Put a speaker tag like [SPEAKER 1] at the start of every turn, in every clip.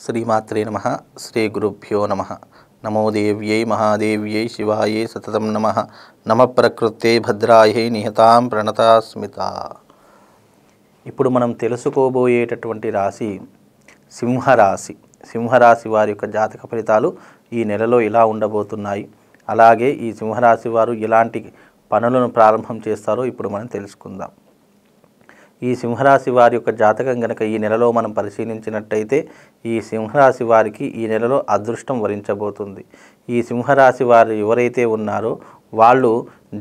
[SPEAKER 1] శ్రీమాత్రే నమ శ్రీ గురుభ్యో నమ నమోదేవ్యై మహాదేవ్యై శివాయే సతతం నమ నమ ప్రకృతే భద్రాయై నిహతాం ప్రణతాస్మిత ఇప్పుడు మనం తెలుసుకోబోయేటటువంటి రాశి సింహరాశి సింహరాశి వారి యొక్క జాతక ఫలితాలు ఈ నెలలో ఇలా ఉండబోతున్నాయి అలాగే ఈ సింహరాశి వారు ఎలాంటి పనులను ప్రారంభం చేస్తారో ఇప్పుడు మనం తెలుసుకుందాం ఈ సింహరాశి వారి యొక్క జాతకం గనక ఈ నెలలో మనం పరిశీలించినట్టయితే ఈ సింహరాశి వారికి ఈ నెలలో అదృష్టం వరించబోతుంది ఈ సింహరాశి వారు ఎవరైతే ఉన్నారో వాళ్ళు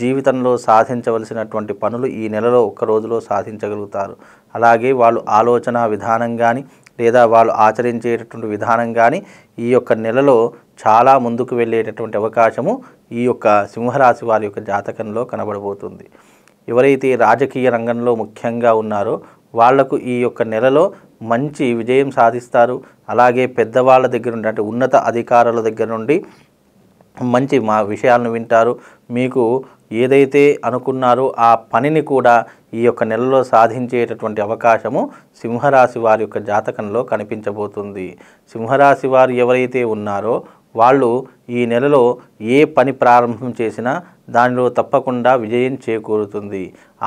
[SPEAKER 1] జీవితంలో సాధించవలసినటువంటి పనులు ఈ నెలలో ఒక్క రోజులో సాధించగలుగుతారు అలాగే వాళ్ళు ఆలోచన విధానం కానీ లేదా వాళ్ళు ఆచరించేటటువంటి విధానం కానీ ఈ యొక్క నెలలో చాలా ముందుకు వెళ్ళేటటువంటి అవకాశము ఈ యొక్క సింహరాశి వారి యొక్క జాతకంలో కనబడబోతుంది ఎవరైతే రాజకీయ రంగంలో ముఖ్యంగా ఉన్నారో వాళ్లకు ఈ యొక్క నెలలో మంచి విజయం సాధిస్తారు అలాగే పెద్దవాళ్ళ దగ్గర నుండి అంటే ఉన్నత అధికారుల దగ్గర నుండి మంచి మా విషయాలను వింటారు మీకు ఏదైతే అనుకున్నారో ఆ పనిని కూడా ఈ యొక్క నెలలో సాధించేటటువంటి అవకాశము సింహరాశి వారి యొక్క జాతకంలో కనిపించబోతుంది సింహరాశి వారు ఎవరైతే ఉన్నారో వాళ్ళు ఈ నెలలో ఏ పని ప్రారంభం చేసినా దానిలో తప్పకుండా విజయం చేకూరుతుంది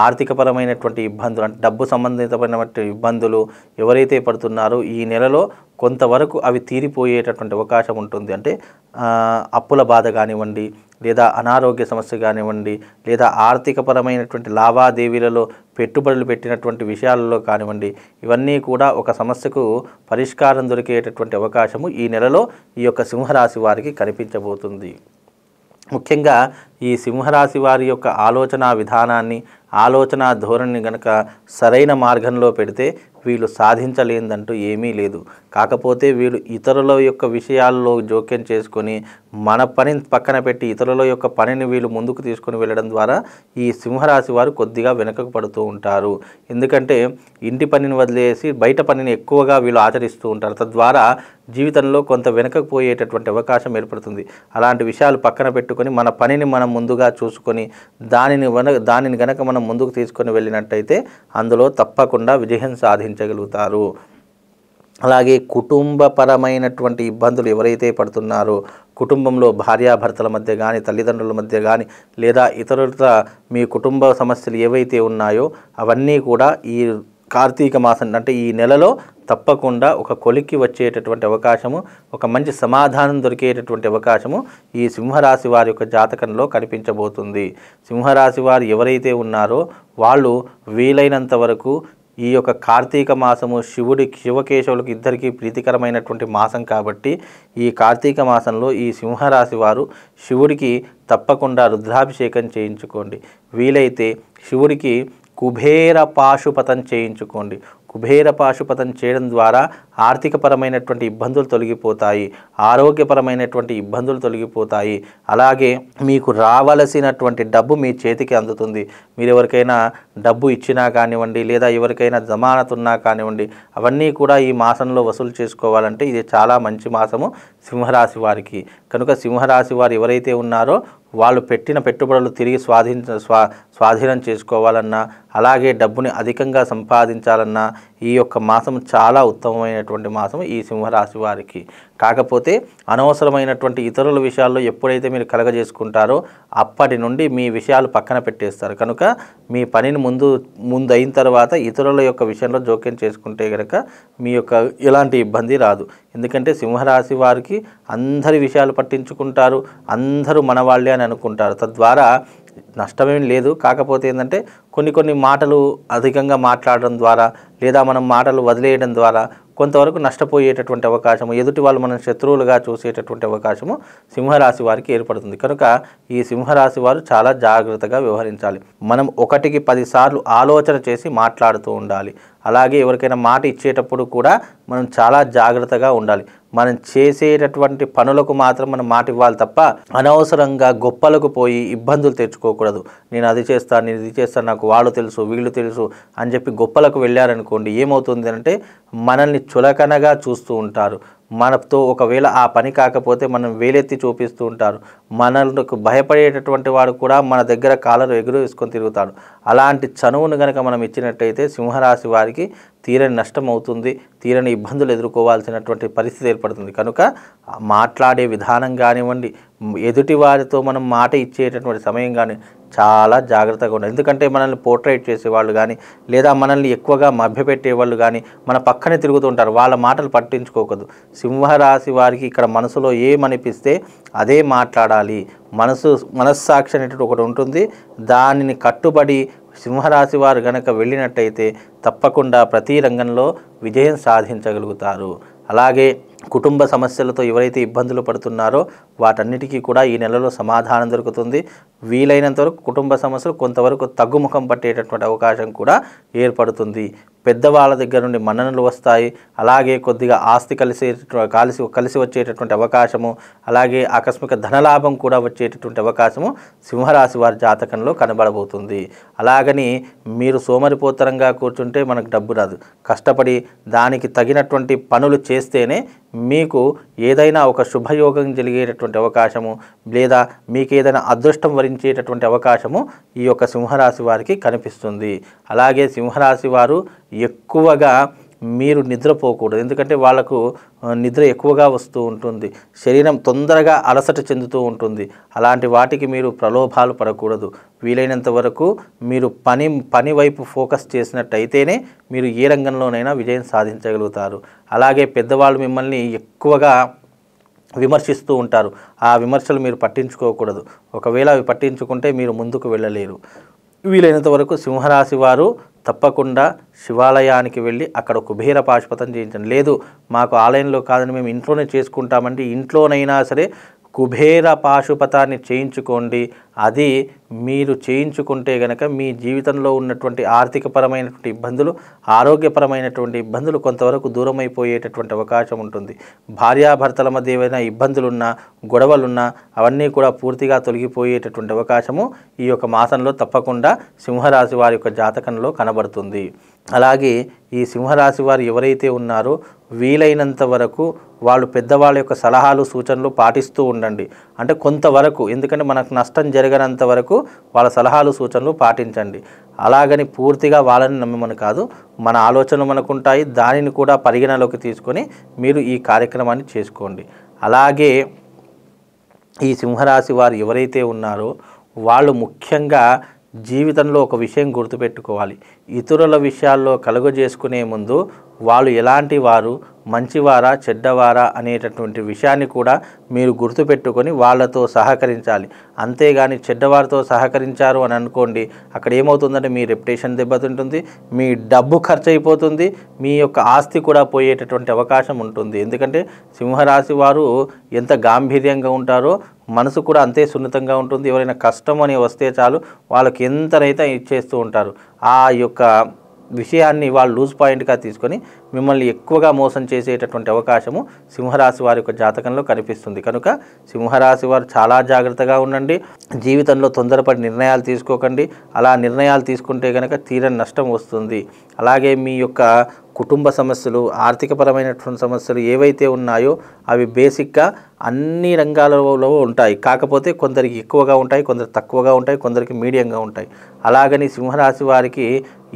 [SPEAKER 1] ఆర్థికపరమైనటువంటి ఇబ్బందులు అంటే డబ్బు సంబంధితమైనటువంటి ఇబ్బందులు ఎవరైతే పడుతున్నారో ఈ నెలలో కొంతవరకు అవి తీరిపోయేటటువంటి అవకాశం ఉంటుంది అంటే అప్పుల బాధ కానివ్వండి లేదా అనారోగ్య సమస్య కానివ్వండి లేదా ఆర్థికపరమైనటువంటి లావాదేవీలలో పెట్టుబడులు పెట్టినటువంటి విషయాలలో కానివ్వండి ఇవన్నీ కూడా ఒక సమస్యకు పరిష్కారం దొరికేటటువంటి అవకాశము ఈ నెలలో ఈ యొక్క సింహరాశి వారికి కనిపించబోతుంది ముఖ్యంగా ఈ సింహరాశి వారి యొక్క ఆలోచన విధానాన్ని ఆలోచన ధోరణిని గనక సరైన మార్గంలో పెడితే వీళ్ళు సాధించలేదంటూ ఏమీ లేదు కాకపోతే వీళ్ళు ఇతరుల యొక్క విషయాల్లో జోక్యం చేసుకొని మన పనిని పక్కన పెట్టి ఇతరుల యొక్క పనిని వీళ్ళు ముందుకు తీసుకుని వెళ్ళడం ద్వారా ఈ సింహరాశి వారు కొద్దిగా వెనకకు పడుతూ ఉంటారు ఎందుకంటే ఇంటి పనిని వదిలేసి బయట పనిని ఎక్కువగా వీళ్ళు ఆచరిస్తూ ఉంటారు తద్వారా జీవితంలో కొంత వెనకకు పోయేటటువంటి అవకాశం ఏర్పడుతుంది అలాంటి విషయాలు పక్కన పెట్టుకొని మన పనిని మనం ముందుగా చూసుకొని దానిని దానిని గనక మనం ముందుకు తీసుకొని వెళ్ళినట్టయితే అందులో తప్పకుండా విజయం సాధించ సాధించగలుగుతారు అలాగే కుటుంబపరమైనటువంటి ఇబ్బందులు ఎవరైతే పడుతున్నారో కుటుంబంలో భార్యాభర్తల మధ్య కానీ తల్లిదండ్రుల మధ్య కానీ లేదా ఇతరులతో మీ కుటుంబ సమస్యలు ఏవైతే ఉన్నాయో అవన్నీ కూడా ఈ కార్తీక మాసం అంటే ఈ నెలలో తప్పకుండా ఒక కొలిక్కి వచ్చేటటువంటి అవకాశము ఒక మంచి సమాధానం దొరికేటటువంటి అవకాశము ఈ సింహరాశి వారి యొక్క జాతకంలో కనిపించబోతుంది సింహరాశి వారు ఎవరైతే ఉన్నారో వాళ్ళు వీలైనంత వరకు ఈ యొక్క కార్తీక మాసము శివుడి శివకేశవులకు ఇద్దరికీ ప్రీతికరమైనటువంటి మాసం కాబట్టి ఈ కార్తీక మాసంలో ఈ సింహరాశి వారు శివుడికి తప్పకుండా రుద్రాభిషేకం చేయించుకోండి వీలైతే శివుడికి కుబేర పాశుపతం చేయించుకోండి కుబేర పాశుపతం చేయడం ద్వారా ఆర్థికపరమైనటువంటి ఇబ్బందులు తొలగిపోతాయి ఆరోగ్యపరమైనటువంటి ఇబ్బందులు తొలగిపోతాయి అలాగే మీకు రావలసినటువంటి డబ్బు మీ చేతికి అందుతుంది మీరు ఎవరికైనా డబ్బు ఇచ్చినా కానివ్వండి లేదా ఎవరికైనా జమానత్ ఉన్నా కానివ్వండి అవన్నీ కూడా ఈ మాసంలో వసూలు చేసుకోవాలంటే ఇది చాలా మంచి మాసము సింహరాశి వారికి కనుక సింహరాశి వారు ఎవరైతే ఉన్నారో వాళ్ళు పెట్టిన పెట్టుబడులు తిరిగి స్వాధీన స్వా స్వాధీనం చేసుకోవాలన్నా అలాగే డబ్బుని అధికంగా సంపాదించాలన్నా ఈ యొక్క మాసం చాలా ఉత్తమమైనటువంటి మాసం ఈ సింహరాశి వారికి కాకపోతే అనవసరమైనటువంటి ఇతరుల విషయాల్లో ఎప్పుడైతే మీరు కలగజేసుకుంటారో అప్పటి నుండి మీ విషయాలు పక్కన పెట్టేస్తారు కనుక మీ పనిని ముందు ముందు అయిన తర్వాత ఇతరుల యొక్క విషయంలో జోక్యం చేసుకుంటే కనుక మీ యొక్క ఎలాంటి ఇబ్బంది రాదు ఎందుకంటే సింహరాశి వారికి అందరి విషయాలు పట్టించుకుంటారు అందరూ మనవాళ్ళే అని అనుకుంటారు తద్వారా నష్టమేం లేదు కాకపోతే ఏంటంటే కొన్ని కొన్ని మాటలు అధికంగా మాట్లాడడం ద్వారా లేదా మనం మాటలు వదిలేయడం ద్వారా కొంతవరకు నష్టపోయేటటువంటి అవకాశము ఎదుటి వాళ్ళు మనం శత్రువులుగా చూసేటటువంటి అవకాశము సింహరాశి వారికి ఏర్పడుతుంది కనుక ఈ సింహరాశి వారు చాలా జాగ్రత్తగా వ్యవహరించాలి మనం ఒకటికి పదిసార్లు ఆలోచన చేసి మాట్లాడుతూ ఉండాలి అలాగే ఎవరికైనా మాట ఇచ్చేటప్పుడు కూడా మనం చాలా జాగ్రత్తగా ఉండాలి మనం చేసేటటువంటి పనులకు మాత్రం మనం మాట ఇవ్వాలి తప్ప అనవసరంగా గొప్పలకు పోయి ఇబ్బందులు తెచ్చుకోకూడదు నేను అది చేస్తాను నేను ఇది చేస్తాను నాకు వాళ్ళు తెలుసు వీళ్ళు తెలుసు అని చెప్పి గొప్పలకు వెళ్ళారనుకోండి ఏమవుతుంది అంటే మనల్ని చులకనగా చూస్తూ ఉంటారు మనతో ఒకవేళ ఆ పని కాకపోతే మనం వేలెత్తి చూపిస్తూ ఉంటారు మనకు భయపడేటటువంటి వాడు కూడా మన దగ్గర కాలరు ఎగురు వేసుకొని తిరుగుతాడు అలాంటి చనువును కనుక మనం ఇచ్చినట్టయితే సింహరాశి వారికి తీరని నష్టం అవుతుంది తీరని ఇబ్బందులు ఎదుర్కోవాల్సినటువంటి పరిస్థితి ఏర్పడుతుంది కనుక మాట్లాడే విధానం కానివ్వండి ఎదుటి వారితో మనం మాట ఇచ్చేటటువంటి సమయం కానీ చాలా జాగ్రత్తగా ఉండాలి ఎందుకంటే మనల్ని పోర్ట్రేట్ చేసేవాళ్ళు కానీ లేదా మనల్ని ఎక్కువగా మభ్యపెట్టేవాళ్ళు కానీ మన పక్కనే తిరుగుతుంటారు వాళ్ళ మాటలు పట్టించుకోకూడదు సింహరాశి వారికి ఇక్కడ మనసులో ఏమనిపిస్తే అదే మాట్లాడాలి మనసు మనస్సాక్షి అనేటువంటి ఒకటి ఉంటుంది దానిని కట్టుబడి సింహరాశి వారు గనక వెళ్ళినట్టయితే తప్పకుండా ప్రతి రంగంలో విజయం సాధించగలుగుతారు అలాగే కుటుంబ సమస్యలతో ఎవరైతే ఇబ్బందులు పడుతున్నారో వాటన్నిటికీ కూడా ఈ నెలలో సమాధానం దొరుకుతుంది వీలైనంత వరకు కుటుంబ సమస్యలు కొంతవరకు తగ్గుముఖం పట్టేటటువంటి అవకాశం కూడా ఏర్పడుతుంది పెద్దవాళ్ళ దగ్గర నుండి మన్ననలు వస్తాయి అలాగే కొద్దిగా ఆస్తి కలిసే కలిసి కలిసి వచ్చేటటువంటి అవకాశము అలాగే ఆకస్మిక ధనలాభం కూడా వచ్చేటటువంటి అవకాశము సింహరాశి వారి జాతకంలో కనబడబోతుంది అలాగని మీరు సోమరిపోతరంగా కూర్చుంటే మనకు డబ్బు రాదు కష్టపడి దానికి తగినటువంటి పనులు చేస్తేనే మీకు ఏదైనా ఒక శుభయోగం జరిగేటటువంటి అవకాశము లేదా మీకు ఏదైనా అదృష్టం వరించేటటువంటి అవకాశము ఈ యొక్క సింహరాశి వారికి కనిపిస్తుంది అలాగే సింహరాశి వారు ఎక్కువగా మీరు నిద్రపోకూడదు ఎందుకంటే వాళ్ళకు నిద్ర ఎక్కువగా వస్తూ ఉంటుంది శరీరం తొందరగా అలసట చెందుతూ ఉంటుంది అలాంటి వాటికి మీరు ప్రలోభాలు పడకూడదు వీలైనంత వరకు మీరు పని పని వైపు ఫోకస్ చేసినట్టయితేనే మీరు ఏ రంగంలోనైనా విజయం సాధించగలుగుతారు అలాగే పెద్దవాళ్ళు మిమ్మల్ని ఎక్కువగా విమర్శిస్తూ ఉంటారు ఆ విమర్శలు మీరు పట్టించుకోకూడదు ఒకవేళ అవి పట్టించుకుంటే మీరు ముందుకు వెళ్ళలేరు వీలైనంత వరకు సింహరాశి వారు తప్పకుండా శివాలయానికి వెళ్ళి అక్కడ కుబేర పాశుపతం చేయించండి లేదు మాకు ఆలయంలో కాదని మేము ఇంట్లోనే చేసుకుంటామంటే ఇంట్లోనైనా సరే కుబేర పాశుపతాన్ని చేయించుకోండి అది మీరు చేయించుకుంటే గనక మీ జీవితంలో ఉన్నటువంటి ఆర్థికపరమైనటువంటి ఇబ్బందులు ఆరోగ్యపరమైనటువంటి ఇబ్బందులు కొంతవరకు దూరం అయిపోయేటటువంటి అవకాశం ఉంటుంది భార్యాభర్తల మధ్య ఏవైనా ఇబ్బందులున్నా గొడవలున్నా అవన్నీ కూడా పూర్తిగా తొలగిపోయేటటువంటి అవకాశము ఈ యొక్క మాసంలో తప్పకుండా సింహరాశి వారి యొక్క జాతకంలో కనబడుతుంది అలాగే ఈ సింహరాశి వారు ఎవరైతే ఉన్నారో వీలైనంత వరకు వాళ్ళు పెద్దవాళ్ళ యొక్క సలహాలు సూచనలు పాటిస్తూ ఉండండి అంటే కొంతవరకు ఎందుకంటే మనకు నష్టం జరిగినంత వరకు వాళ్ళ సలహాలు సూచనలు పాటించండి అలాగని పూర్తిగా వాళ్ళని నమ్మమని కాదు మన ఆలోచనలు మనకు ఉంటాయి దానిని కూడా పరిగణలోకి తీసుకొని మీరు ఈ కార్యక్రమాన్ని చేసుకోండి అలాగే ఈ సింహరాశి వారు ఎవరైతే ఉన్నారో వాళ్ళు ముఖ్యంగా జీవితంలో ఒక విషయం గుర్తుపెట్టుకోవాలి ఇతరుల విషయాల్లో కలుగజేసుకునే ముందు వాళ్ళు ఎలాంటి వారు మంచివారా చెడ్డవారా అనేటటువంటి విషయాన్ని కూడా మీరు గుర్తుపెట్టుకొని వాళ్ళతో సహకరించాలి అంతేగాని చెడ్డవారితో సహకరించారు అని అనుకోండి అక్కడ ఏమవుతుందంటే మీ రెప్యుటేషన్ దెబ్బతింటుంది మీ డబ్బు ఖర్చు అయిపోతుంది మీ యొక్క ఆస్తి కూడా పోయేటటువంటి అవకాశం ఉంటుంది ఎందుకంటే సింహరాశి వారు ఎంత గాంభీర్యంగా ఉంటారో మనసు కూడా అంతే సున్నితంగా ఉంటుంది ఎవరైనా కష్టం అని వస్తే చాలు వాళ్ళకి ఎంతనైతే ఇచ్చేస్తూ ఉంటారు ఆ యొక్క విషయాన్ని వాళ్ళు లూజ్ పాయింట్గా తీసుకొని మిమ్మల్ని ఎక్కువగా మోసం చేసేటటువంటి అవకాశము సింహరాశి వారి యొక్క జాతకంలో కనిపిస్తుంది కనుక సింహరాశి వారు చాలా జాగ్రత్తగా ఉండండి జీవితంలో తొందరపడి నిర్ణయాలు తీసుకోకండి అలా నిర్ణయాలు తీసుకుంటే కనుక తీరని నష్టం వస్తుంది అలాగే మీ యొక్క కుటుంబ సమస్యలు ఆర్థికపరమైనటువంటి సమస్యలు ఏవైతే ఉన్నాయో అవి బేసిక్గా అన్ని రంగాలలో ఉంటాయి కాకపోతే కొందరికి ఎక్కువగా ఉంటాయి కొందరు తక్కువగా ఉంటాయి కొందరికి మీడియంగా ఉంటాయి అలాగని సింహరాశి వారికి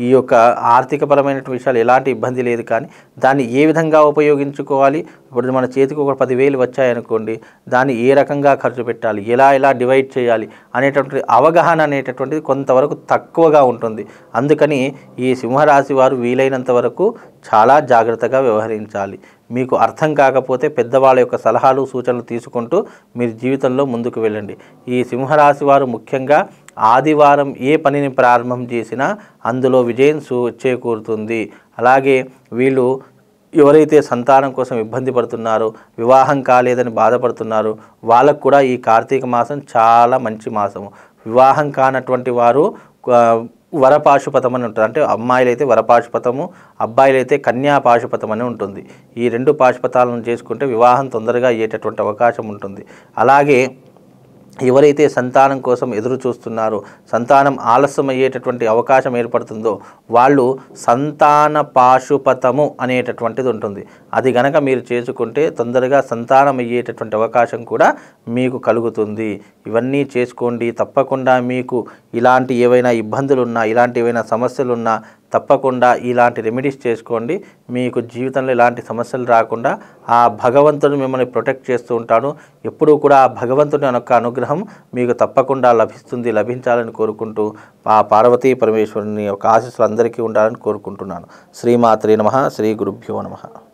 [SPEAKER 1] ఈ యొక్క ఆర్థికపరమైనటువంటి విషయాలు ఎలాంటి ఇబ్బంది లేదు కానీ దాన్ని ఏ విధంగా ఉపయోగించుకోవాలి ఇప్పుడు మన చేతికి ఒక పదివేలు వచ్చాయనుకోండి దాన్ని ఏ రకంగా ఖర్చు పెట్టాలి ఎలా ఎలా డివైడ్ చేయాలి అనేటటువంటి అవగాహన అనేటటువంటిది కొంతవరకు తక్కువగా ఉంటుంది అందుకని ఈ సింహరాశి వారు వీలైనంత వరకు చాలా జాగ్రత్తగా వ్యవహరించాలి మీకు అర్థం కాకపోతే పెద్దవాళ్ళ యొక్క సలహాలు సూచనలు తీసుకుంటూ మీరు జీవితంలో ముందుకు వెళ్ళండి ఈ సింహరాశి వారు ముఖ్యంగా ఆదివారం ఏ పనిని ప్రారంభం చేసినా అందులో విజయం సూ చేకూరుతుంది అలాగే వీళ్ళు ఎవరైతే సంతానం కోసం ఇబ్బంది పడుతున్నారో వివాహం కాలేదని బాధపడుతున్నారో వాళ్ళకు కూడా ఈ కార్తీక మాసం చాలా మంచి మాసము వివాహం కానటువంటి వారు వరపాశుపతం అని ఉంటుంది అంటే అమ్మాయిలైతే వరపాశుపతము అబ్బాయిలైతే కన్యా పాశుపతం అని ఉంటుంది ఈ రెండు పాశుపతాలను చేసుకుంటే వివాహం తొందరగా అయ్యేటటువంటి అవకాశం ఉంటుంది అలాగే ఎవరైతే సంతానం కోసం ఎదురు చూస్తున్నారో సంతానం ఆలస్యమయ్యేటటువంటి అవకాశం ఏర్పడుతుందో వాళ్ళు సంతాన పాశుపతము అనేటటువంటిది ఉంటుంది అది గనక మీరు చేసుకుంటే తొందరగా సంతానం అయ్యేటటువంటి అవకాశం కూడా మీకు కలుగుతుంది ఇవన్నీ చేసుకోండి తప్పకుండా మీకు ఇలాంటి ఏవైనా ఇబ్బందులున్నా ఇలాంటి ఏవైనా సమస్యలున్నా తప్పకుండా ఇలాంటి రెమెడీస్ చేసుకోండి మీకు జీవితంలో ఇలాంటి సమస్యలు రాకుండా ఆ భగవంతుడు మిమ్మల్ని ప్రొటెక్ట్ చేస్తూ ఉంటాను ఎప్పుడూ కూడా ఆ భగవంతుని యొక్క అనుగ్రహం మీకు తప్పకుండా లభిస్తుంది లభించాలని కోరుకుంటూ ఆ పార్వతీ పరమేశ్వరుని యొక్క ఆశీస్సులు అందరికీ ఉండాలని కోరుకుంటున్నాను శ్రీమాత్రి నమ శ్రీ గురుభ్యో నమ